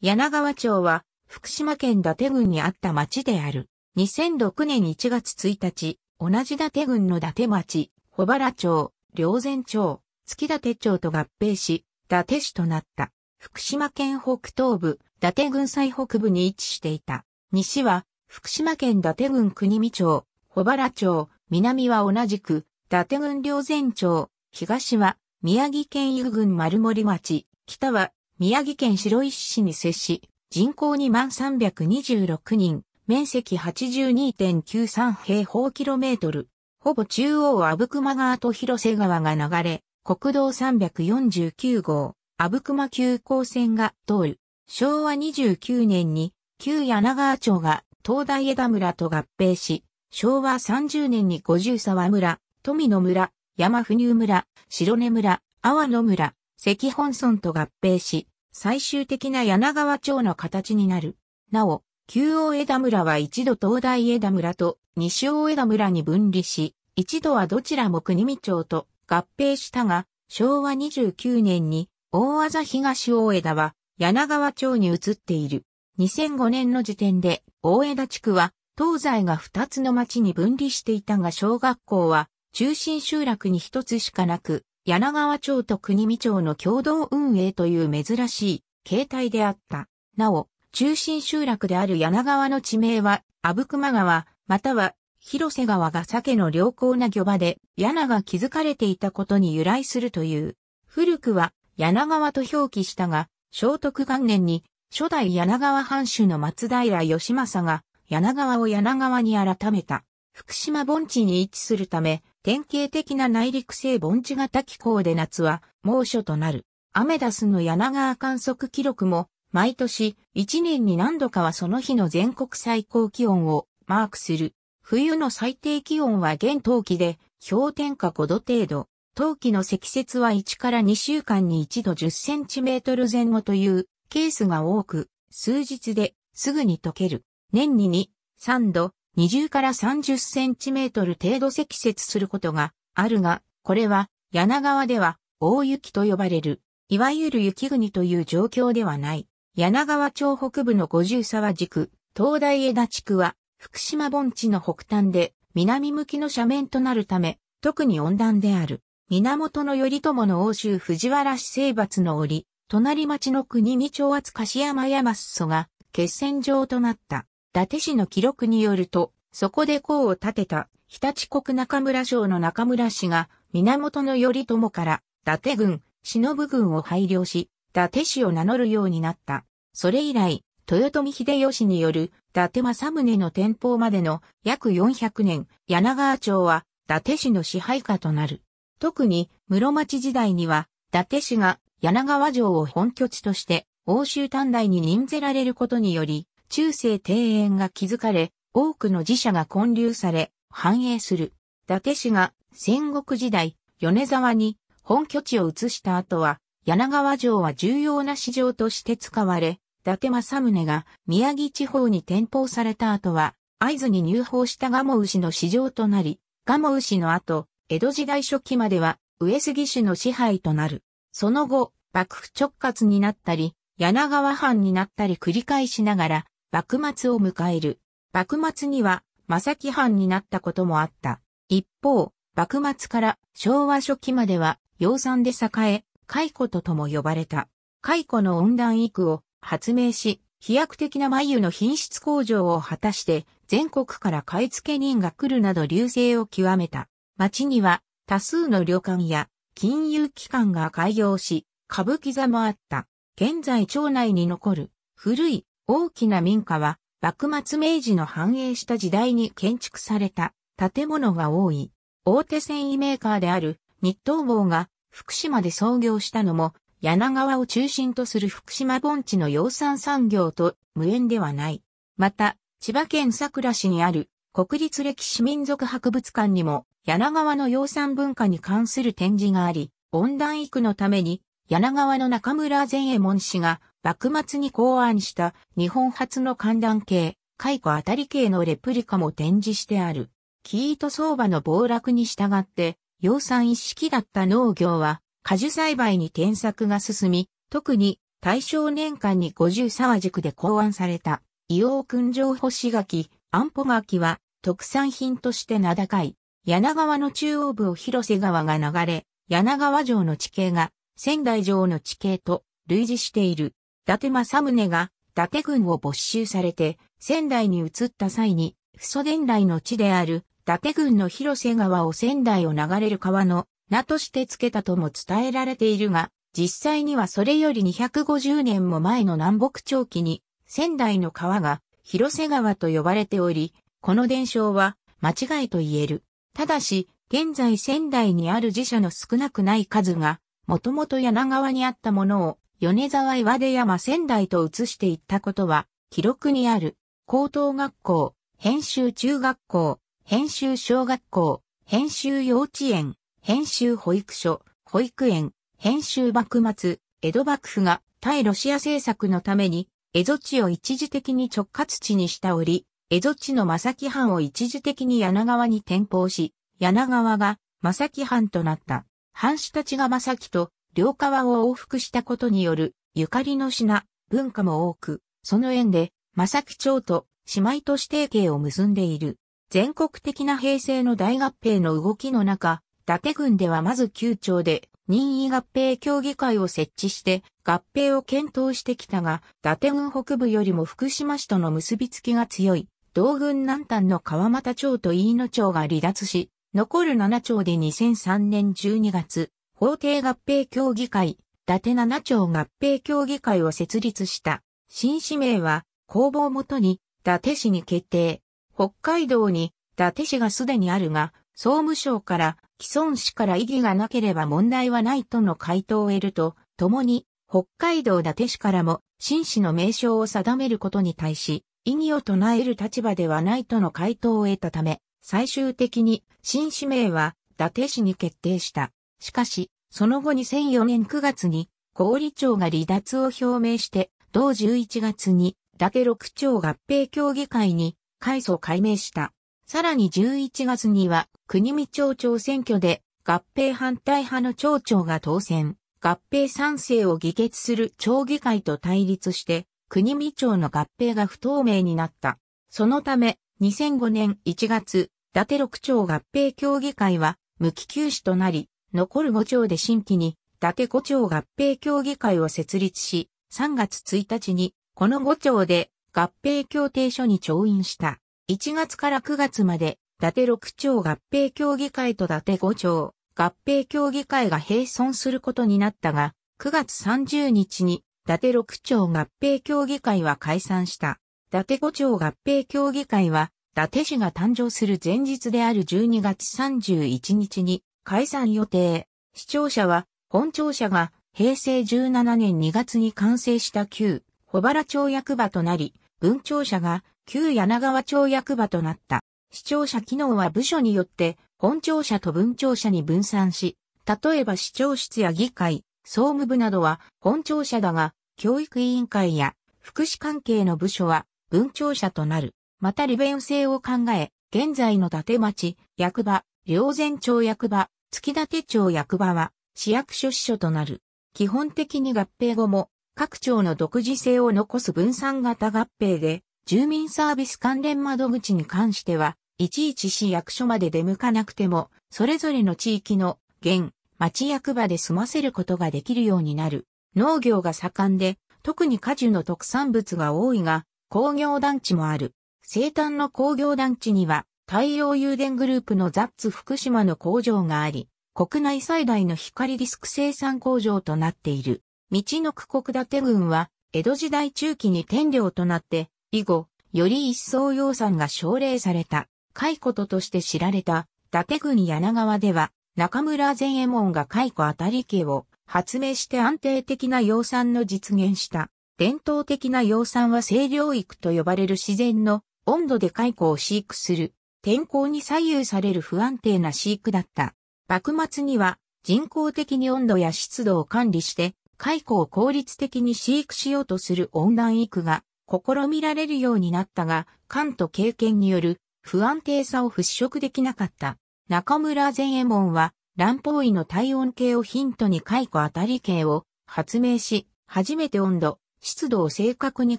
柳川町は福島県伊達郡にあった町である。2006年1月1日、同じ伊達郡の伊達町、小原町、両前町、月立町と合併し、伊達市となった。福島県北東部、伊達郡最北部に位置していた。西は福島県伊達郡国見町、小原町、南は同じく、伊達郡両前町、東は宮城県伊郡丸森町、北は宮城県白石市に接し、人口2万326人、面積82.93平方キロメートル。ほぼ中央阿武隈川と広瀬川が流れ、国道349号、阿武隈急行線が通る。昭和29年に、旧柳川町が東大枝村と合併し、昭和30年に五十沢村、富野村、山不入村、白根村、阿波野村、関本村と合併し、最終的な柳川町の形になる。なお、旧大枝村は一度東大枝村と西大枝村に分離し、一度はどちらも国見町と合併したが、昭和29年に大技東大枝は柳川町に移っている。2005年の時点で大枝地区は東西が2つの町に分離していたが小学校は中心集落に1つしかなく、柳川町と国見町の共同運営という珍しい形態であった。なお、中心集落である柳川の地名は、阿武隈川、または広瀬川が鮭の良好な漁場で、柳が築かれていたことに由来するという。古くは、柳川と表記したが、聖徳元年に、初代柳川藩主の松平義政が、柳川を柳川に改めた。福島盆地に位置するため、典型的な内陸性盆地型気候で夏は猛暑となる。アメダスの柳川観測記録も毎年1年に何度かはその日の全国最高気温をマークする。冬の最低気温は現冬季で氷点下5度程度。冬季の積雪は1から2週間に1度10センチメートル前後というケースが多く、数日ですぐに溶ける。年に2、3度20から30センチメートル程度積雪することがあるが、これは柳川では大雪と呼ばれる、いわゆる雪国という状況ではない。柳川町北部の五十沢地区、東大枝地区は福島盆地の北端で南向きの斜面となるため、特に温暖である。源頼朝の欧州藤原氏征伐の折、隣町の国見町厚柏山山裾が決戦場となった。伊達市の記録によると、そこで功を立てた、日立国中村省の中村氏が、源頼朝から、伊達軍、忍軍を配慮し、伊達氏を名乗るようになった。それ以来、豊臣秀吉による、伊達政宗の天保までの約400年、柳川町は、伊達氏の支配下となる。特に、室町時代には、伊達氏が柳川城を本拠地として、欧州短大に任ぜられることにより、中世庭園が築かれ、多くの寺社が建立され、繁栄する。伊達氏が戦国時代、米沢に本拠地を移した後は、柳川城は重要な市場として使われ、伊達政宗が宮城地方に転封された後は、会津に入封した蒲生氏の市場となり、蒲生氏の後、江戸時代初期までは上杉氏の支配となる。その後、幕府直轄になったり、柳川藩になったり繰り返しながら、幕末を迎える。幕末には、正木藩になったこともあった。一方、幕末から昭和初期までは、養蚕で栄え、蚕ととも呼ばれた。蚕の温暖育を発明し、飛躍的な眉の品質向上を果たして、全国から買い付け人が来るなど流星を極めた。町には、多数の旅館や金融機関が開業し、歌舞伎座もあった。現在町内に残る古い大きな民家は、幕末明治の繁栄した時代に建築された建物が多い。大手繊維メーカーである日東房が福島で創業したのも、柳川を中心とする福島盆地の養蚕産業と無縁ではない。また、千葉県桜市にある国立歴史民族博物館にも柳川の養蚕文化に関する展示があり、温暖育のために柳川の中村善衛門氏が幕末に考案した日本初の寒暖計、解雇あたり計のレプリカも展示してある。キート相場の暴落に従って、養蚕一式だった農業は、果樹栽培に転作が進み、特に大正年間に五十沢塾で考案された、硫黄燻蒸干し柿、あん柿は特産品として名高い。柳川の中央部を広瀬川が流れ、柳川城の地形が仙台城の地形と類似している。達政宗が伊達軍を没収されて仙台に移った際に、不祖伝来の地である伊達軍の広瀬川を仙台を流れる川の名として付けたとも伝えられているが、実際にはそれより250年も前の南北朝期に仙台の川が広瀬川と呼ばれており、この伝承は間違いと言える。ただし、現在仙台にある寺社の少なくない数が、もともと柳川にあったものを米沢岩出山仙台と移していったことは、記録にある、高等学校、編集中学校、編集小学校、編集幼稚園、編集保育所、保育園、編集幕末、江戸幕府が対ロシア政策のために、江戸地を一時的に直轄地にした折、江戸地の正木藩を一時的に柳川に転向し、柳川が正木藩となった。藩士たちが正木と両川を往復したことによる、ゆかりの品、文化も多く、その縁で、正木町と姉妹都市提携を結んでいる。全国的な平成の大合併の動きの中、伊達郡ではまず旧町で任意合併協議会を設置して合併を検討してきたが、伊達郡北部よりも福島市との結びつきが強い、同郡南端の川又町と飯野町が離脱し、残る7町で2003年12月、皇帝合併協議会、伊達七町合併協議会を設立した。新氏名は、工房元に、伊達市に決定。北海道に、伊達市がすでにあるが、総務省から、既存市から異議がなければ問題はないとの回答を得ると、共に、北海道伊達市からも、新市の名称を定めることに対し、異議を唱える立場ではないとの回答を得たため、最終的に、新氏名は、伊達市に決定した。しかし、その後2004年9月に、小売庁が離脱を表明して、同11月に、伊達6町合併協議会に、改組改名した。さらに11月には、国見町長選挙で、合併反対派の町長が当選。合併賛成を議決する町議会と対立して、国見町の合併が不透明になった。そのため、2005年1月、伊達六町合併協議会は無期休止となり、残る5町で新規に、伊達5町合併協議会を設立し、3月1日に、この5町で合併協定書に調印した。1月から9月まで、伊達6町合併協議会と伊達5町合併協議会が並存することになったが、9月30日に、伊達6町合併協議会は解散した。伊達5町合併協議会は、伊達市が誕生する前日である12月31日に、解散予定。視聴者は、本庁舎が平成17年2月に完成した旧小原町役場となり、文庁舎が旧柳川町役場となった。視聴者機能は部署によって本庁舎と文庁舎に分散し、例えば市長室や議会、総務部などは本庁舎だが、教育委員会や福祉関係の部署は文庁舎となる。また利便性を考え、現在の建町、役場、両前町役場、月立町役場は市役所支所となる。基本的に合併後も各町の独自性を残す分散型合併で、住民サービス関連窓口に関しては、いちいち市役所まで出向かなくても、それぞれの地域の現、町役場で済ませることができるようになる。農業が盛んで、特に果樹の特産物が多いが、工業団地もある。生誕の工業団地には、太陽誘電グループのザッツ福島の工場があり、国内最大の光ディスク生産工場となっている。道の区国立郡は、江戸時代中期に天領となって、以後、より一層養蚕が奨励された、蚕ととして知られた、伊達郡柳川では、中村善右衛門が蚕あたり家を発明して安定的な養蚕の実現した。伝統的な養蚕は清涼育と呼ばれる自然の温度で蚕を飼育する天候に左右される不安定な飼育だった。幕末には人工的に温度や湿度を管理して、解雇を効率的に飼育しようとする温暖育が試みられるようになったが、勘と経験による不安定さを払拭できなかった。中村善衛門は乱方位の体温計をヒントに解雇当たり計を発明し、初めて温度、湿度を正確に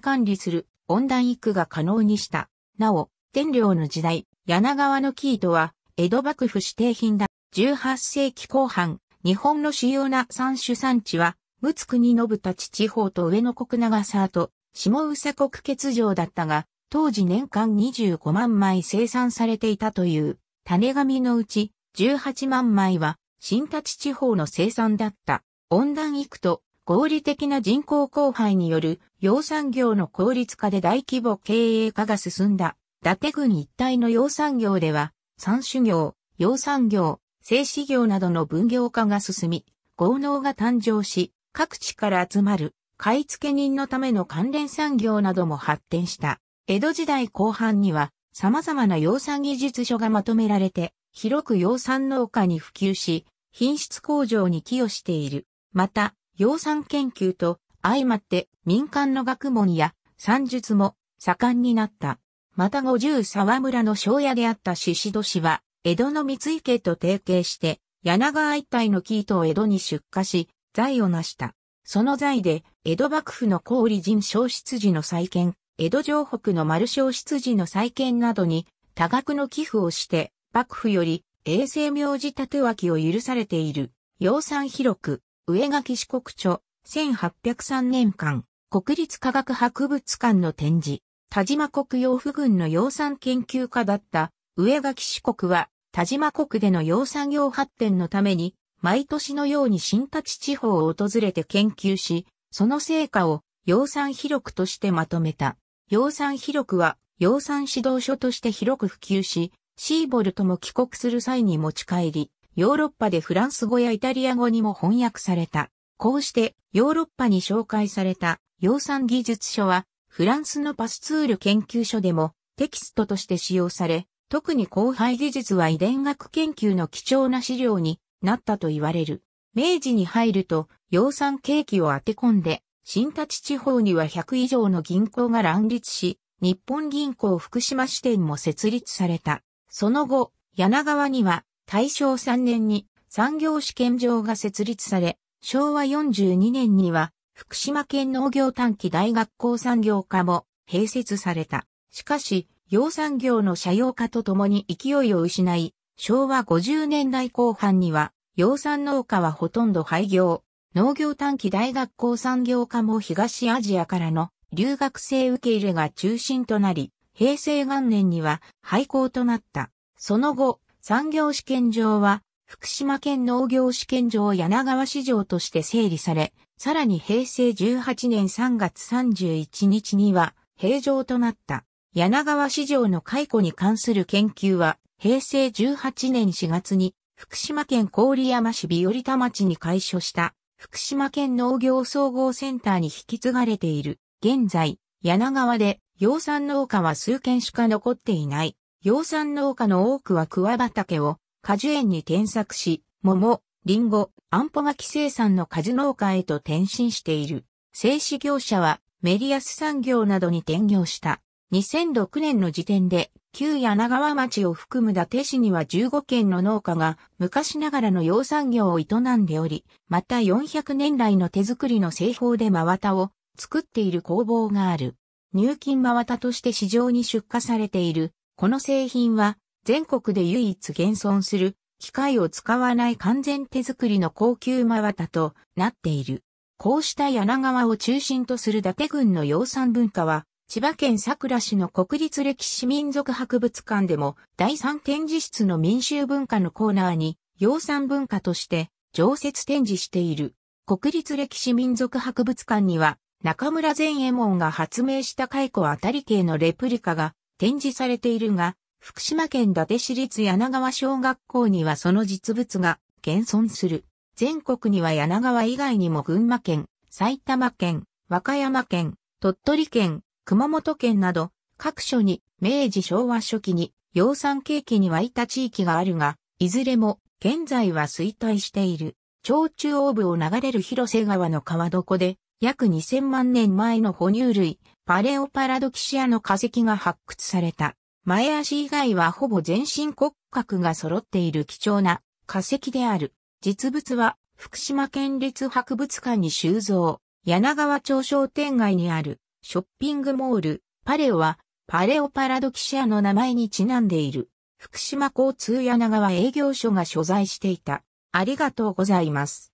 管理する温暖育が可能にした。なお、天領の時代、柳川の生糸は、江戸幕府指定品だ。18世紀後半、日本の主要な産種産地は、陸国信立地方と上野国長沢と、下宇佐国欠場だったが、当時年間25万枚生産されていたという、種紙のうち18万枚は、新立地方の生産だった。温暖育と合理的な人口交配による養産業の効率化で大規模経営化が進んだ。伊達郡一帯の養蚕業では、産種業、養蚕業、製紙業などの分業化が進み、豪農が誕生し、各地から集まる買付人のための関連産業なども発展した。江戸時代後半には様々な養蚕技術書がまとめられて、広く養蚕農家に普及し、品質向上に寄与している。また、養蚕研究と相まって民間の学問や産術も盛んになった。また五十沢村の庄屋であった獅子戸氏は、江戸の三井家と提携して、柳川一帯の生糸を江戸に出荷し、財を成した。その財で、江戸幕府の小売人消失時の再建、江戸城北の丸消失時の再建などに、多額の寄付をして、幕府より、永世名字立脇を許されている。養蚕広く、上垣四国著、1803年間、国立科学博物館の展示。田島国洋父軍の養蚕研究家だった上垣四国は田島国での養蚕業発展のために毎年のように新立地方を訪れて研究し、その成果を養蚕広録としてまとめた。養蚕広録は養蚕指導書として広く普及し、シーボルトも帰国する際に持ち帰り、ヨーロッパでフランス語やイタリア語にも翻訳された。こうしてヨーロッパに紹介された養蚕技術書はフランスのパスツール研究所でもテキストとして使用され、特に後輩技術は遺伝学研究の貴重な資料になったと言われる。明治に入ると、養蚕景気を当て込んで、新立地方には100以上の銀行が乱立し、日本銀行福島支店も設立された。その後、柳川には大正3年に産業試験場が設立され、昭和42年には福島県農業短期大学校産業科も併設された。しかし、養産業の社用化とともに勢いを失い、昭和50年代後半には、養産農家はほとんど廃業。農業短期大学校産業科も東アジアからの留学生受け入れが中心となり、平成元年には廃校となった。その後、産業試験場は福島県農業試験場柳川市場として整理され、さらに平成18年3月31日には平常となった。柳川市場の解雇に関する研究は、平成18年4月に福島県郡山市日和田町に開所した福島県農業総合センターに引き継がれている。現在、柳川で養蚕農家は数軒しか残っていない。養蚕農家の多くは桑畑を果樹園に転作し、桃、リンゴ、アンポガキ生産の果樹農家へと転身している。製紙業者はメリアス産業などに転業した。2006年の時点で、旧柳川町を含む伊達市には15軒の農家が昔ながらの養産業を営んでおり、また400年来の手作りの製法で真綿を作っている工房がある。入金真綿として市場に出荷されている。この製品は全国で唯一現存する、機械を使わない完全手作りの高級真綿となっている。こうした柳川を中心とする伊達郡の養蚕文化は、千葉県佐倉市の国立歴史民族博物館でも第三展示室の民衆文化のコーナーに養蚕文化として常設展示している。国立歴史民族博物館には中村善衛門が発明した蚕あたり系のレプリカが展示されているが、福島県伊達市立柳川小学校にはその実物が現存する。全国には柳川以外にも群馬県、埼玉県、和歌山県、鳥取県、熊本県など各所に明治昭和初期に養蚕景気に湧いた地域があるが、いずれも現在は衰退している。超中央部を流れる広瀬川の川床で約2000万年前の哺乳類、パレオパラドキシアの化石が発掘された。前足以外はほぼ全身骨格が揃っている貴重な化石である。実物は福島県立博物館に収蔵。柳川町商店街にあるショッピングモール、パレオはパレオパラドキシアの名前にちなんでいる。福島交通柳川営業所が所在していた。ありがとうございます。